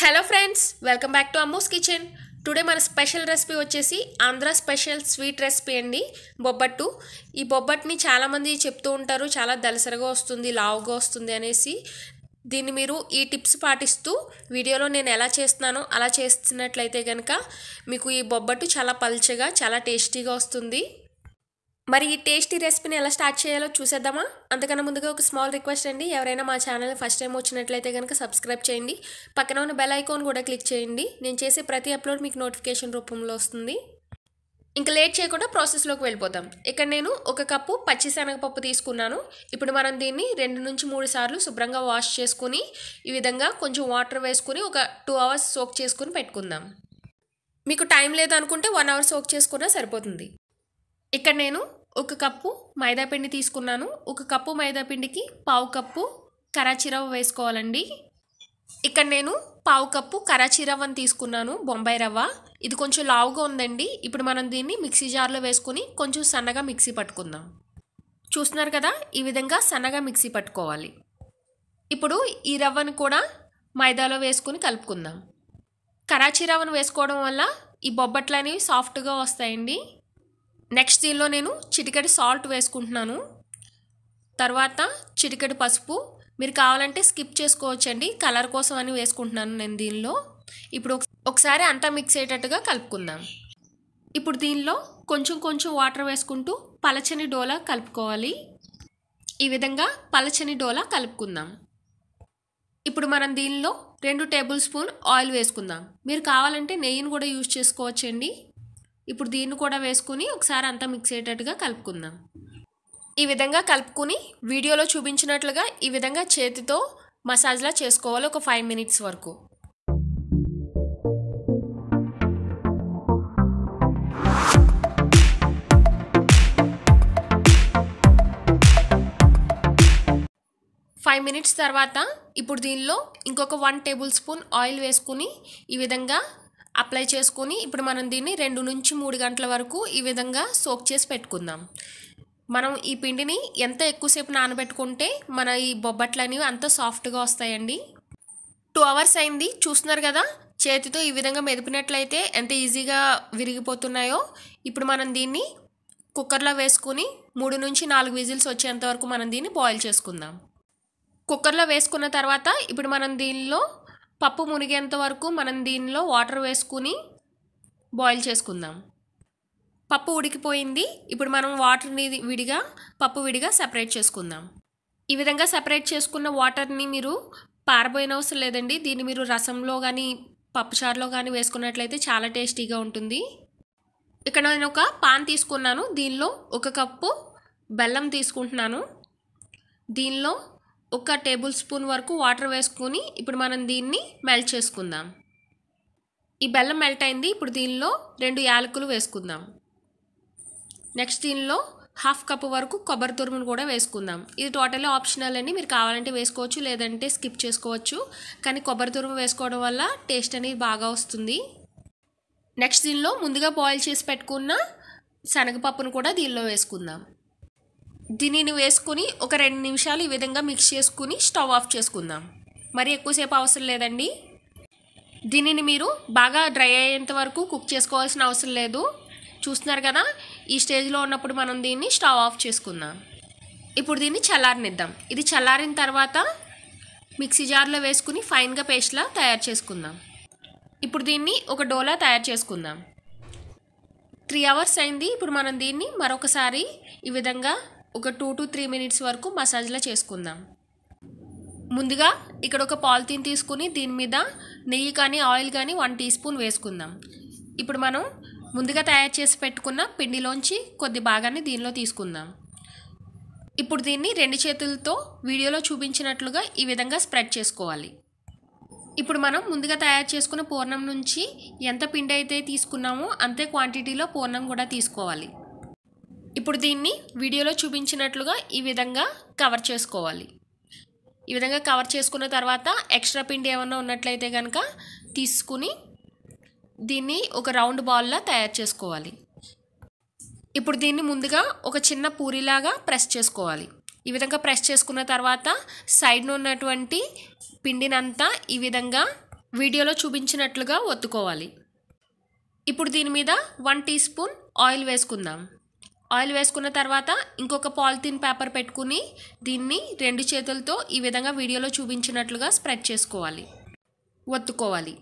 hello friends welcome back to Ammu's kitchen today మన special recipe వచ్చేసి Andhra special sweet recipe అండి బొబ్బట్టు ఈ బొబ్బట్ని చాలామంది చెప్తూ ఉంటారు చాలా దలసరగా వస్తుంది లావుగా వస్తుంది అనేసి దీన్ని మీరు ఈ టిప్స్ పాటిస్తూ వీడియోలో నేను ఎలా చేస్తున్నానో అలా చేస్తున్నట్లయితే కనుక మీకు ఈ బొబ్బట్టు చాలా పల్చగా చాలా టేస్టీగా వస్తుంది మరి ఈ టేస్టీ రెసిపీని ఎలా స్టార్ట్ చేయాలో చూసేద్దామా అంతకన్నా ముందుగా ఒక స్మాల్ రిక్వెస్ట్ అండి ఎవరైనా మా ఛానల్ ఫస్ట్ టైం వచ్చినట్లయితే కనుక సబ్స్క్రైబ్ చేయండి పక్కన ఉన్న బెల్ ఐకాన్ కూడా క్లిక్ చేయండి నేను చేసే ప్రతి అప్లోడ్ మీకు నోటిఫికేషన్ రూపంలో వస్తుంది ఇంకా లేట్ చేయకుండా ప్రాసెస్లోకి వెళ్ళిపోతాం ఇక్కడ నేను ఒక కప్పు శనగపప్పు తీసుకున్నాను ఇప్పుడు మనం దీన్ని రెండు నుంచి మూడు సార్లు శుభ్రంగా వాష్ చేసుకుని ఈ విధంగా కొంచెం వాటర్ వేసుకుని ఒక టూ అవర్స్ సోక్ చేసుకుని పెట్టుకుందాం మీకు టైం లేదనుకుంటే వన్ అవర్ సోక్ చేసుకున్నా సరిపోతుంది ఇక్కడ నేను ఒక కప్పు మైదాపిండి తీసుకున్నాను ఒక కప్పు మైదాపిండికి పావు కప్పు కరాచీ రవ్వ వేసుకోవాలండి ఇక్కడ నేను పావు కప్పు కరాచీ రవ్వను తీసుకున్నాను బొంబాయి రవ్వ ఇది కొంచెం లావుగా ఉందండి ఇప్పుడు మనం దీన్ని మిక్సీ జార్లో వేసుకుని కొంచెం సన్నగా మిక్సీ పట్టుకుందాం చూస్తున్నారు కదా ఈ విధంగా సన్నగా మిక్సీ పట్టుకోవాలి ఇప్పుడు ఈ రవ్వను కూడా మైదాలో వేసుకుని కలుపుకుందాం కరాచీ రవ్వను వేసుకోవడం వల్ల ఈ బొబ్బట్లు అనేవి సాఫ్ట్గా వస్తాయండి నెక్స్ట్ దీనిలో నేను చిటికెడు సాల్ట్ వేసుకుంటున్నాను తర్వాత చిటికెడు పసుపు మీరు కావాలంటే స్కిప్ చేసుకోవచ్చండి కలర్ కోసం అని వేసుకుంటున్నాను నేను దీనిలో ఇప్పుడు ఒకసారి అంతా మిక్స్ అయ్యేటట్టుగా కలుపుకుందాం ఇప్పుడు దీనిలో కొంచెం కొంచెం వాటర్ వేసుకుంటూ పలచని డోలా కలుపుకోవాలి ఈ విధంగా పలచని డోలా కలుపుకుందాం ఇప్పుడు మనం దీనిలో రెండు టేబుల్ స్పూన్ ఆయిల్ వేసుకుందాం మీరు కావాలంటే నెయ్యిని కూడా యూజ్ చేసుకోవచ్చండి ఇప్పుడు దీన్ని కూడా వేసుకుని ఒకసారి అంతా మిక్స్ అయ్యేటట్టుగా కలుపుకుందాం ఈ విధంగా కలుపుకుని వీడియోలో చూపించినట్లుగా ఈ విధంగా చేతితో మసాజ్లా చేసుకోవాలి ఒక ఫైవ్ మినిట్స్ వరకు ఫైవ్ మినిట్స్ తర్వాత ఇప్పుడు దీనిలో ఇంకొక వన్ టేబుల్ స్పూన్ ఆయిల్ వేసుకుని ఈ విధంగా అప్లై చేసుకొని ఇప్పుడు మనం దీన్ని రెండు నుంచి మూడు గంటల వరకు ఈ విధంగా సోక్ చేసి పెట్టుకుందాం మనం ఈ పిండిని ఎంత ఎక్కువసేపు నానబెట్టుకుంటే మన ఈ బొబ్బట్లు అనేవి అంత సాఫ్ట్గా వస్తాయండి టూ అవర్స్ అయింది చూస్తున్నారు కదా చేతితో ఈ విధంగా మెదిపినట్లయితే ఎంత ఈజీగా విరిగిపోతున్నాయో ఇప్పుడు మనం దీన్ని కుక్కర్లో వేసుకుని మూడు నుంచి నాలుగు విజిల్స్ వచ్చేంత వరకు మనం దీన్ని బాయిల్ చేసుకుందాం కుక్కర్లో వేసుకున్న తర్వాత ఇప్పుడు మనం దీనిలో పప్పు మునిగేంత వరకు మనం దీనిలో వాటర్ వేసుకుని బాయిల్ చేసుకుందాం పప్పు ఉడికిపోయింది ఇప్పుడు మనం వాటర్ని విడిగా పప్పు విడిగా సెపరేట్ చేసుకుందాం ఈ విధంగా సెపరేట్ చేసుకున్న వాటర్ని మీరు పారబోయిన అవసరం లేదండి దీన్ని మీరు రసంలో కానీ పప్పుచారులో కానీ వేసుకున్నట్లయితే చాలా టేస్టీగా ఉంటుంది ఇక్కడ నేను ఒక పాన్ తీసుకున్నాను దీనిలో ఒక కప్పు బెల్లం తీసుకుంటున్నాను దీనిలో ఒక టేబుల్ స్పూన్ వరకు వాటర్ వేసుకొని ఇప్పుడు మనం దీన్ని మెల్ట్ చేసుకుందాం ఈ బెల్లం మెల్ట్ అయింది ఇప్పుడు దీనిలో రెండు యాలకులు వేసుకుందాం నెక్స్ట్ దీనిలో హాఫ్ కప్ వరకు కొబ్బరి తురుమును కూడా వేసుకుందాం ఇది టోటల్లీ ఆప్షనల్ అండి మీరు కావాలంటే వేసుకోవచ్చు లేదంటే స్కిప్ చేసుకోవచ్చు కానీ కొబ్బరి తురుము వేసుకోవడం వల్ల టేస్ట్ అనేది బాగా వస్తుంది నెక్స్ట్ దీనిలో ముందుగా బాయిల్ చేసి పెట్టుకున్న శనగపప్పును కూడా దీనిలో వేసుకుందాం దీనిని వేసుకుని ఒక రెండు నిమిషాలు ఈ విధంగా మిక్స్ చేసుకుని స్టవ్ ఆఫ్ చేసుకుందాం మరి ఎక్కువసేపు అవసరం లేదండి దీనిని మీరు బాగా డ్రై అయ్యేంత వరకు కుక్ చేసుకోవాల్సిన అవసరం లేదు చూస్తున్నారు కదా ఈ స్టేజ్లో ఉన్నప్పుడు మనం దీన్ని స్టవ్ ఆఫ్ చేసుకుందాం ఇప్పుడు దీన్ని చల్లారనిద్దాం ఇది చల్లారిన తర్వాత మిక్సీ జార్లో వేసుకుని ఫైన్గా పేస్ట్లా తయారు చేసుకుందాం ఇప్పుడు దీన్ని ఒక డోలా తయారు చేసుకుందాం త్రీ అవర్స్ అయింది ఇప్పుడు మనం దీన్ని మరొకసారి ఈ విధంగా ఒక టూ టు త్రీ మినిట్స్ వరకు మసాజ్లా చేసుకుందాం ముందుగా ఇక్కడ ఒక పాలిథీన్ తీసుకుని దీని మీద నెయ్యి కానీ ఆయిల్ కానీ వన్ టీ స్పూన్ వేసుకుందాం ఇప్పుడు మనం ముందుగా తయారు చేసి పెట్టుకున్న పిండిలోంచి కొద్ది భాగాన్ని దీనిలో తీసుకుందాం ఇప్పుడు దీన్ని రెండు చేతులతో వీడియోలో చూపించినట్లుగా ఈ విధంగా స్ప్రెడ్ చేసుకోవాలి ఇప్పుడు మనం ముందుగా తయారు చేసుకున్న పూర్ణం నుంచి ఎంత పిండి అయితే తీసుకున్నామో అంతే క్వాంటిటీలో పూర్ణం కూడా తీసుకోవాలి ఇప్పుడు దీన్ని వీడియోలో చూపించినట్లుగా ఈ విధంగా కవర్ చేసుకోవాలి ఈ విధంగా కవర్ చేసుకున్న తర్వాత ఎక్స్ట్రా పిండి ఏమన్నా ఉన్నట్లయితే కనుక తీసుకుని దీన్ని ఒక రౌండ్ బాల్లా తయారు చేసుకోవాలి ఇప్పుడు దీన్ని ముందుగా ఒక చిన్న పూరిలాగా ప్రెస్ చేసుకోవాలి ఈ విధంగా ప్రెస్ చేసుకున్న తర్వాత సైడ్ను ఉన్నటువంటి పిండినంతా ఈ విధంగా వీడియోలో చూపించినట్లుగా ఒత్తుకోవాలి ఇప్పుడు దీని మీద వన్ టీ స్పూన్ ఆయిల్ వేసుకుందాం ఆయిల్ వేసుకున్న తర్వాత ఇంకొక పాలిథిన్ పేపర్ పెట్టుకుని దీన్ని రెండు చేతులతో ఈ విధంగా వీడియోలో చూపించినట్లుగా స్ప్రెడ్ చేసుకోవాలి ఒత్తుకోవాలి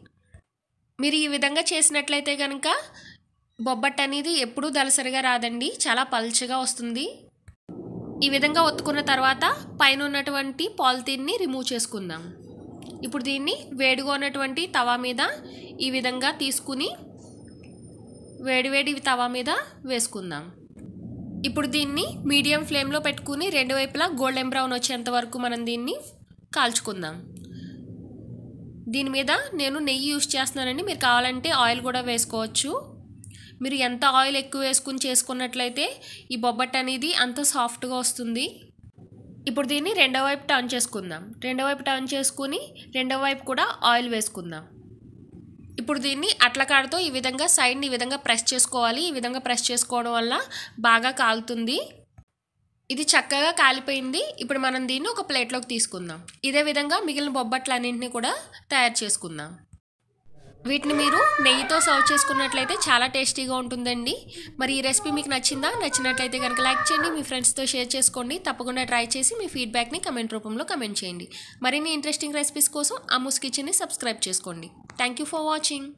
మీరు ఈ విధంగా చేసినట్లయితే కనుక బొబ్బట్ అనేది ఎప్పుడూ దలసరిగా రాదండి చాలా పల్చగా వస్తుంది ఈ విధంగా ఒత్తుకున్న తర్వాత పైన ఉన్నటువంటి పాలిథిన్ని రిమూవ్ చేసుకుందాం ఇప్పుడు దీన్ని వేడిగా ఉన్నటువంటి తవా మీద ఈ విధంగా తీసుకుని వేడివేడి తవా మీద వేసుకుందాం ఇప్పుడు దీన్ని మీడియం ఫ్లేమ్లో పెట్టుకుని రెండు వైపులా గోల్డెన్ బ్రౌన్ వచ్చేంత వరకు మనం దీన్ని కాల్చుకుందాం దీని మీద నేను నెయ్యి యూస్ చేస్తున్నానండి మీరు కావాలంటే ఆయిల్ కూడా వేసుకోవచ్చు మీరు ఎంత ఆయిల్ ఎక్కువ వేసుకుని చేసుకున్నట్లయితే ఈ బొబ్బట్ అనేది అంత సాఫ్ట్గా వస్తుంది ఇప్పుడు దీన్ని రెండో వైపు టర్న్ చేసుకుందాం రెండో వైపు టర్న్ చేసుకుని రెండో వైపు కూడా ఆయిల్ వేసుకుందాం ఇప్పుడు దీన్ని అట్లకాడతో ఈ విధంగా సైడ్ని ఈ విధంగా ప్రెస్ చేసుకోవాలి ఈ విధంగా ప్రెస్ చేసుకోవడం వల్ల బాగా కాలుతుంది ఇది చక్కగా కాలిపోయింది ఇప్పుడు మనం దీన్ని ఒక ప్లేట్లోకి తీసుకుందాం ఇదే విధంగా మిగిలిన బొబ్బట్లన్నింటినీ కూడా తయారు చేసుకుందాం వీటిని మీరు నెయ్యితో సర్వ్ చేసుకున్నట్లయితే చాలా టేస్టీగా ఉంటుందండి మరి ఈ రెసిపీ మీకు నచ్చిందా నచ్చినట్లయితే కనుక లైక్ చేయండి మీ ఫ్రెండ్స్తో షేర్ చేసుకోండి తప్పకుండా ట్రై చేసి మీ ఫీడ్బ్యాక్ని కమెంట్ రూపంలో కమెంట్ చేయండి మరిన్ని ఇంట్రెస్టింగ్ రెసిపీస్ కోసం అమూస్ కిచెన్ని సబ్స్క్రైబ్ చేసుకోండి థ్యాంక్ ఫర్ వాచింగ్